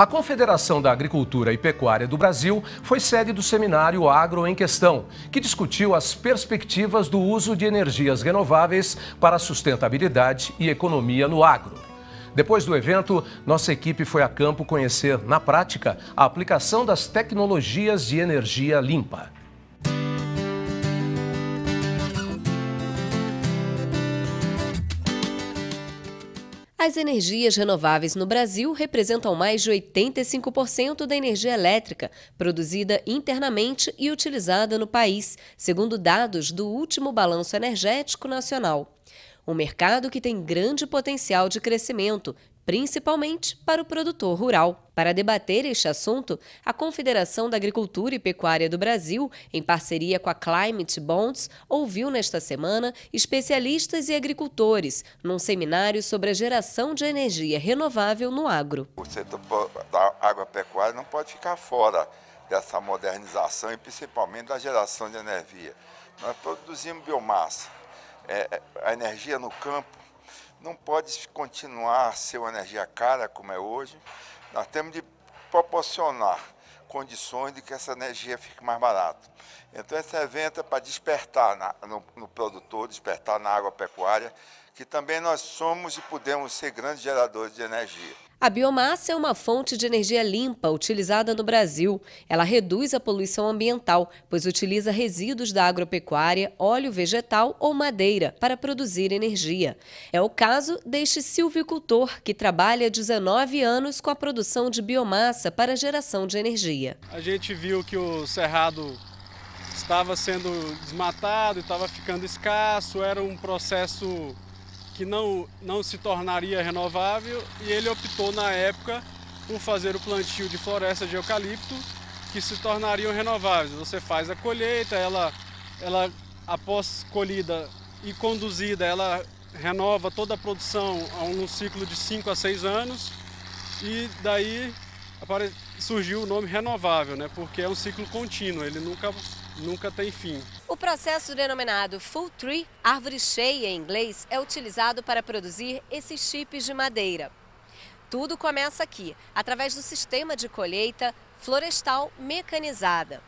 A Confederação da Agricultura e Pecuária do Brasil foi sede do seminário Agro em Questão, que discutiu as perspectivas do uso de energias renováveis para sustentabilidade e economia no agro. Depois do evento, nossa equipe foi a campo conhecer, na prática, a aplicação das tecnologias de energia limpa. As energias renováveis no Brasil representam mais de 85% da energia elétrica produzida internamente e utilizada no país, segundo dados do último Balanço Energético Nacional. Um mercado que tem grande potencial de crescimento, principalmente para o produtor rural. Para debater este assunto, a Confederação da Agricultura e Pecuária do Brasil, em parceria com a Climate Bonds, ouviu nesta semana especialistas e agricultores num seminário sobre a geração de energia renovável no agro. O setor da agropecuária não pode ficar fora dessa modernização e principalmente da geração de energia. Nós produzimos biomassa. É, é a energia no campo não pode continuar a ser uma energia cara como é hoje. Nós temos de proporcionar condições de que essa energia fique mais barata. Então, esse evento é para despertar na, no, no, produtor, despertar na água pecuária que também nós somos e podemos ser grandes geradores de energia. A biomassa é uma fonte de energia limpa utilizada no Brasil. Ela reduz a poluição ambiental, pois utiliza resíduos da agropecuária, óleo vegetal ou madeira para produzir energia. É o caso deste silvicultor, que trabalha 19 anos com a produção de biomassa para geração de energia. A gente viu que o cerrado estava sendo desmatado, estava ficando escasso, era um processo que não, não se tornaria renovável e ele optou na época por fazer o plantio de floresta de eucalipto que se tornariam renováveis. Você faz a colheita, ela, ela após colhida e conduzida, ela renova toda a produção a um ciclo de 5 a 6 anos e daí surgiu o nome renovável, né? porque é um ciclo contínuo, ele nunca nunca tem fim. O processo denominado full tree, árvore cheia em inglês, é utilizado para produzir esses chips de madeira. Tudo começa aqui, através do sistema de colheita florestal mecanizada.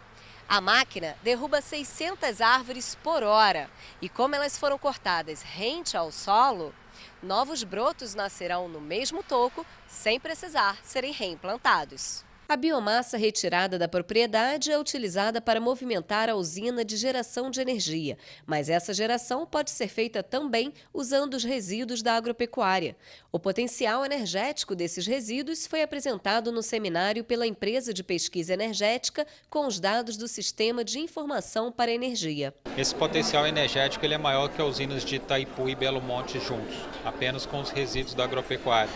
A máquina derruba 600 árvores por hora e, como elas foram cortadas rente ao solo, novos brotos nascerão no mesmo toco sem precisar serem reimplantados. A biomassa retirada da propriedade é utilizada para movimentar a usina de geração de energia, mas essa geração pode ser feita também usando os resíduos da agropecuária. O potencial energético desses resíduos foi apresentado no seminário pela empresa de pesquisa energética com os dados do Sistema de Informação para Energia. Esse potencial energético ele é maior que as usinas de Itaipu e Belo Monte juntos, apenas com os resíduos da agropecuária.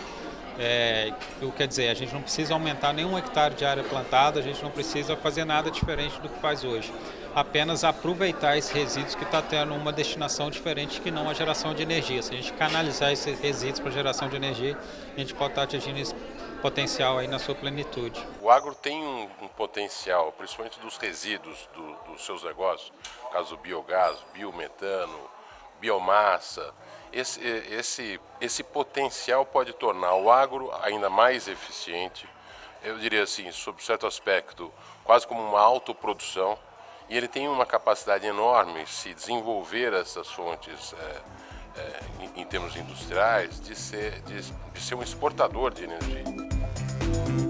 É, eu, quer dizer, a gente não precisa aumentar nenhum hectare de área plantada, a gente não precisa fazer nada diferente do que faz hoje. Apenas aproveitar esses resíduos que está tendo uma destinação diferente que não a geração de energia. Se a gente canalizar esses resíduos para geração de energia, a gente pode estar tá atingindo esse potencial aí na sua plenitude. O agro tem um, um potencial, principalmente dos resíduos do, dos seus negócios, no caso do biogás, biometano, biomassa, esse, esse, esse potencial pode tornar o agro ainda mais eficiente, eu diria assim, sob certo aspecto, quase como uma autoprodução, e ele tem uma capacidade enorme se desenvolver essas fontes é, é, em, termos industriais, de ser, de, de ser um exportador de energia.